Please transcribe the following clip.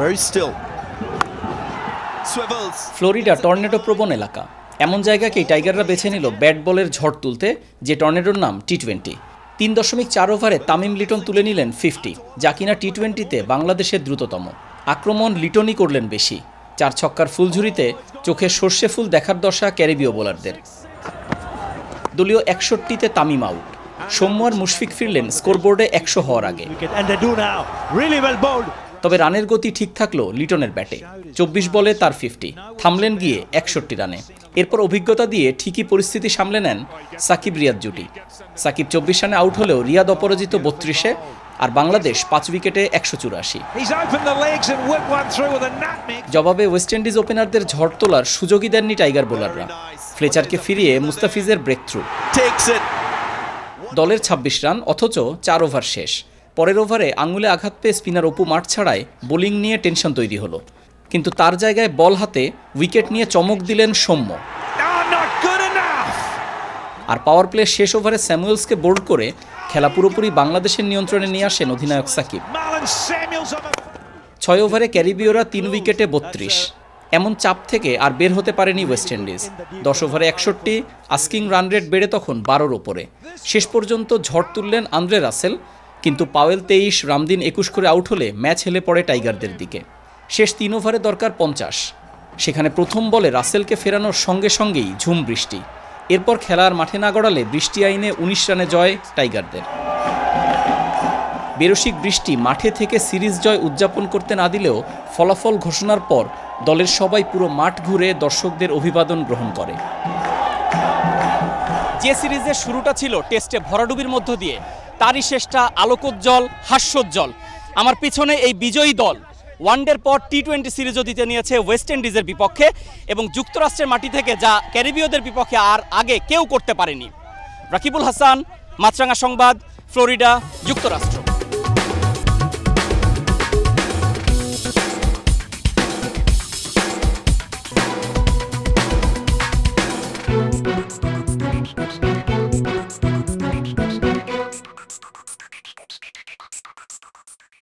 very still. Swivels. Florida tornado প্রবণ এলাকা এমন জায়গাকেই টাইগাররা বেছে নিল ব্যাট বলের ঝড় তুলতে যে টর্নেডোর নাম টি টোয়েন্টি তিন দশমিক চার ওভারে তামিম লিটন তুলে নিলেন ফিফটি যা কিনা টি টোয়েন্টিতে বাংলাদেশের দ্রুততম আক্রমণ লিটনই করলেন বেশি চার ছক্কার ফুলঝুরিতে চোখে সর্ষে ফুল দেখার দশা ক্যারিবীয় বোলারদের দলীয় একষট্টিতে তামিম আউট সোমবার মুশফিক ফিরলেন স্কোরবোর্ডে একশো হওয়ার আগে তবে রানের গতি ঠিক থাকলো লিটনের ব্যাটে চব্বিশ বলে তার ফিফটি থামলেন গিয়ে একষট্টি রানে এরপর অভিজ্ঞতা দিয়ে ঠিকই পরিস্থিতি সামলে নেন সাকিব রিয়াদ জুটি সাকিব চব্বিশ রানে আউট হলেও রিয়াদ অপরাজিত বত্রিশে আর বাংলাদেশ পাঁচ উইকেটে একশো চুরাশি জবাবে ওয়েস্ট ইন্ডিজ ওপেনারদের ঝড় তোলার সুযোগই দেননি টাইগার বোলাররা ফ্লেচারকে ফিরিয়ে মুস্তাফিজের ব্রেক থ্রু দলের ২৬ রান অথচ চার ওভার শেষ পরের ওভারে আঙুলে আঘাত পেয়ে স্পিনার অপু মাঠ ছাড়ায় বোলিং নিয়ে টেনশন তৈরি হলো কিন্তু তার জায়গায় বল হাতে উইকেট নিয়ে চমক দিলেন সৌম্য আর পাওয়ার প্লে শেষ ওভারে স্যামুয়েলসকে বোল্ড করে খেলা পুরোপুরি বাংলাদেশের নিয়ন্ত্রণে নিয়ে আসেন অধিনায়ক সাকিব ছয় ওভারে ক্যারিবীয়রা তিন উইকেটে বত্রিশ এমন চাপ থেকে আর বের হতে পারেনি ওয়েস্ট ইন্ডিজ দশ ওভারে একষট্টি আস্কিং রান রেট বেড়ে তখন বারোর ওপরে শেষ পর্যন্ত ঝড় তুললেন আন্দ্রে রাসেল কিন্তু পাওয়েল তেইশ রামদিন একুশ করে আউট হলে ম্যাচ হেলে পড়ে টাইগারদের দিকে শেষ তিন ওভারে দরকার পঞ্চাশ সেখানে প্রথম বলে রাসেলকে ফেরানোর সঙ্গে সঙ্গেই ঝুম বৃষ্টি এরপর খেলার মাঠে না গড়ালে বৃষ্টি আইনে উনিশ রানে জয় টাইগারদের বেরসিক বৃষ্টি মাঠে থেকে সিরিজ জয় উদযাপন করতে না দিলেও ফলাফল ঘোষণার পর দলের সবাই পুরো মাঠ ঘুরে দর্শকদের অভিবাদন গ্রহণ করে যে সিরিজের শুরুটা ছিল টেস্টে ভরাডুবির মধ্য দিয়ে তারই শেষটা আলোকোজ্জ্বল হাস্যোজ্জ্বল আমার পিছনে এই বিজয়ী দল ওয়ানডের পর টি টোয়েন্টি সিরিজও দিতে নিয়েছে ওয়েস্ট ইন্ডিজের বিপক্ষে এবং যুক্তরাষ্ট্রের মাটি থেকে যা ক্যারিবীয়দের বিপক্ষে আর আগে কেউ করতে পারেনি রাকিবুল হাসান মাছরাঙা সংবাদ ফ্লোরিডা যুক্তরাষ্ট্র